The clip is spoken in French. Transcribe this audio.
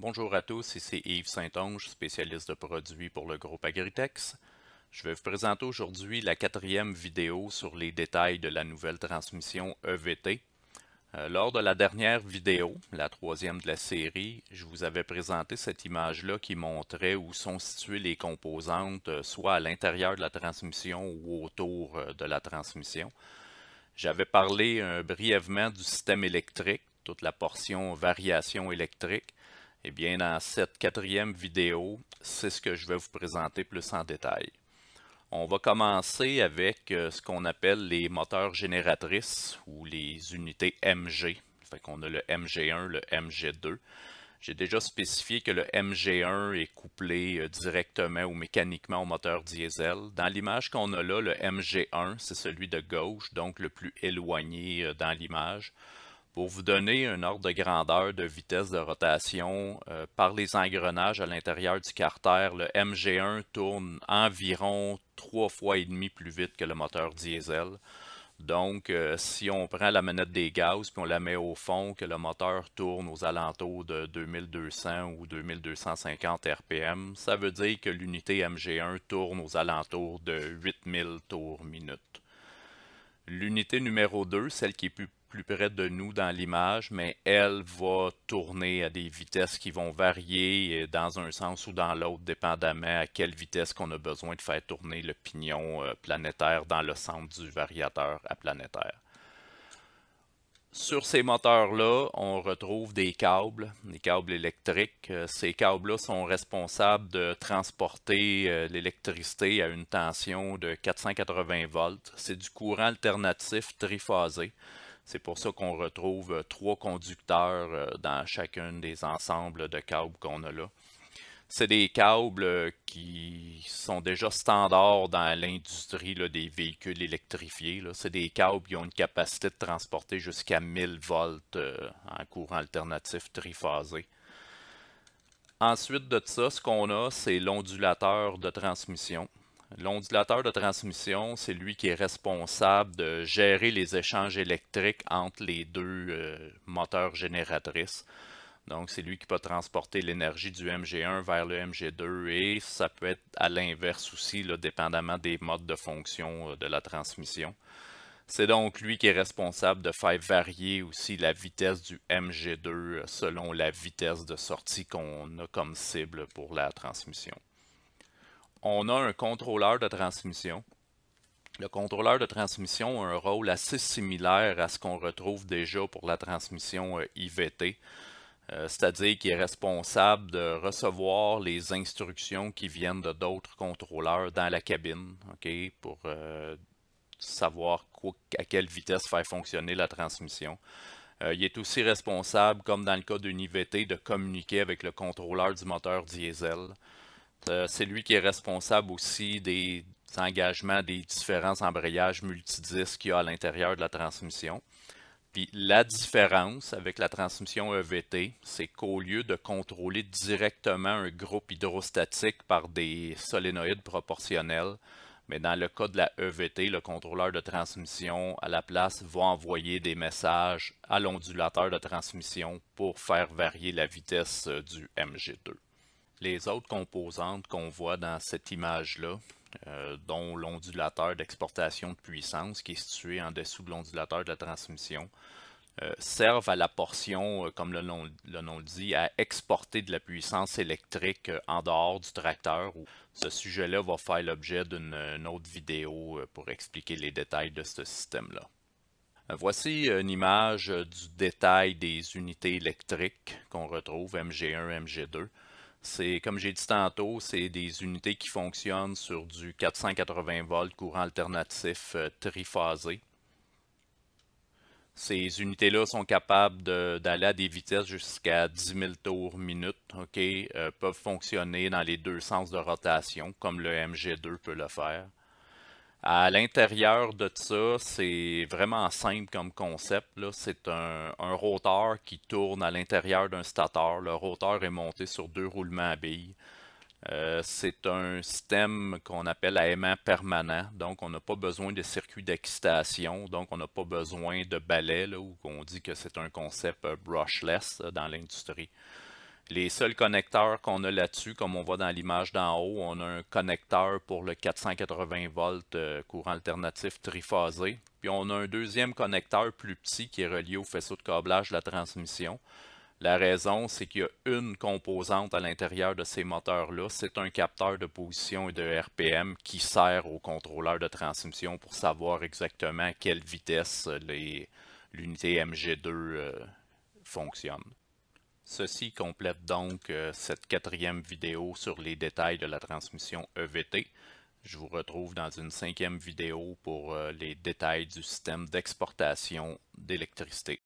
Bonjour à tous, ici Yves Saint-Onge, spécialiste de produits pour le groupe Agritex. Je vais vous présenter aujourd'hui la quatrième vidéo sur les détails de la nouvelle transmission EVT. Euh, lors de la dernière vidéo, la troisième de la série, je vous avais présenté cette image-là qui montrait où sont situées les composantes, euh, soit à l'intérieur de la transmission ou autour euh, de la transmission. J'avais parlé brièvement du système électrique, toute la portion variation électrique, eh bien, dans cette quatrième vidéo, c'est ce que je vais vous présenter plus en détail. On va commencer avec euh, ce qu'on appelle les moteurs génératrices ou les unités MG. Fait qu'on a le MG1, le MG2. J'ai déjà spécifié que le MG1 est couplé euh, directement ou mécaniquement au moteur diesel. Dans l'image qu'on a là, le MG1, c'est celui de gauche, donc le plus éloigné euh, dans l'image. Pour vous donner un ordre de grandeur de vitesse de rotation, euh, par les engrenages à l'intérieur du carter, le MG1 tourne environ trois fois et demi plus vite que le moteur diesel. Donc, euh, si on prend la manette des gaz puis on la met au fond, que le moteur tourne aux alentours de 2200 ou 2250 RPM, ça veut dire que l'unité MG1 tourne aux alentours de 8000 tours minute. L'unité numéro 2, celle qui est plus, plus près de nous dans l'image, mais elle va tourner à des vitesses qui vont varier euh, dans un sens ou dans l'autre, dépendamment à quelle vitesse qu'on a besoin de faire tourner le pignon euh, planétaire dans le centre du variateur à planétaire. Sur ces moteurs-là, on retrouve des câbles, des câbles électriques. Euh, ces câbles-là sont responsables de transporter euh, l'électricité à une tension de 480 volts. C'est du courant alternatif triphasé. C'est pour ça qu'on retrouve euh, trois conducteurs dans chacun des ensembles de câbles qu'on a là c'est des câbles euh, qui sont déjà standards dans l'industrie des véhicules électrifiés. C'est des câbles qui ont une capacité de transporter jusqu'à 1000 volts euh, en courant alternatif triphasé. Ensuite de ça, ce qu'on a, c'est l'ondulateur de transmission. L'ondulateur de transmission, c'est lui qui est responsable de gérer les échanges électriques entre les deux euh, moteurs génératrices. Donc, c'est lui qui peut transporter l'énergie du MG1 vers le MG2 et ça peut être à l'inverse aussi, dépendamment des modes de fonction euh, de la transmission. C'est donc lui qui est responsable de faire varier aussi la vitesse du MG2 euh, selon la vitesse de sortie qu'on a comme cible pour la transmission. On a un contrôleur de transmission. Le contrôleur de transmission a un rôle assez similaire à ce qu'on retrouve déjà pour la transmission euh, IVT. Euh, c'est-à-dire qu'il est responsable de recevoir les instructions qui viennent de d'autres contrôleurs dans la cabine, pour euh, savoir à quelle vitesse faire fonctionner la transmission. Euh, il est aussi responsable, comme dans le cas d'une IVT, de communiquer avec le contrôleur du moteur diesel. C'est lui qui est responsable aussi des engagements des différents embrayages multidisques qu'il y a à l'intérieur de la transmission. Puis la différence avec la transmission EVT, c'est qu'au lieu de contrôler directement un groupe hydrostatique par des solénoïdes proportionnels, mais dans le cas de la EVT, le contrôleur de transmission à la place va envoyer des messages à l'ondulateur de transmission pour faire varier la vitesse euh, du MG2. Les autres composantes qu'on voit dans cette image-là, euh, dont l'ondulateur d'exportation de puissance qui est situé en dessous de l'ondulateur de la transmission, euh, servent à la portion, euh, comme le nom, le nom, le dit, à exporter de la puissance électrique en dehors du tracteur. Ce sujet-là va faire l'objet d'une autre vidéo pour expliquer les détails de ce système-là. Voici une image du détail des unités électriques qu'on retrouve MG1, MG2. C'est, comme j'ai dit tantôt, c'est des unités qui fonctionnent sur du 480 volts courant alternatif euh, triphasé. Ces unités-là sont capables d'aller à des vitesses jusqu'à 10 000 tours minute, OK? Euh, peuvent fonctionner dans les deux sens de rotation, comme le MG2 peut le faire. À l'intérieur de ça, c'est vraiment simple comme concept. C'est un, rotor qui tourne à l'intérieur d'un stator. Le rotor est monté sur deux roulements à billes. Euh, c'est un système qu'on appelle à aimant permanent, donc on n'a pas besoin de circuit d'excitation, donc on n'a pas besoin de balais. où on dit que c'est un concept brushless euh, dans l'industrie. Les seuls connecteurs qu'on a là-dessus, comme on voit dans l'image d'en haut, on a un connecteur pour le 480 volts euh, courant alternatif triphasé. Puis on a un deuxième connecteur plus petit qui est relié au faisceau de câblage de la transmission. La raison, c'est qu'il y a une composante à l'intérieur de ces moteurs-là, c'est un capteur de position et de RPM qui sert au contrôleur de transmission pour savoir exactement à quelle vitesse euh, l'unité MG2 euh, fonctionne. Ceci complète donc euh, cette quatrième vidéo sur les détails de la transmission EVT. Je vous retrouve dans une cinquième vidéo pour euh, les détails du système d'exportation d'électricité.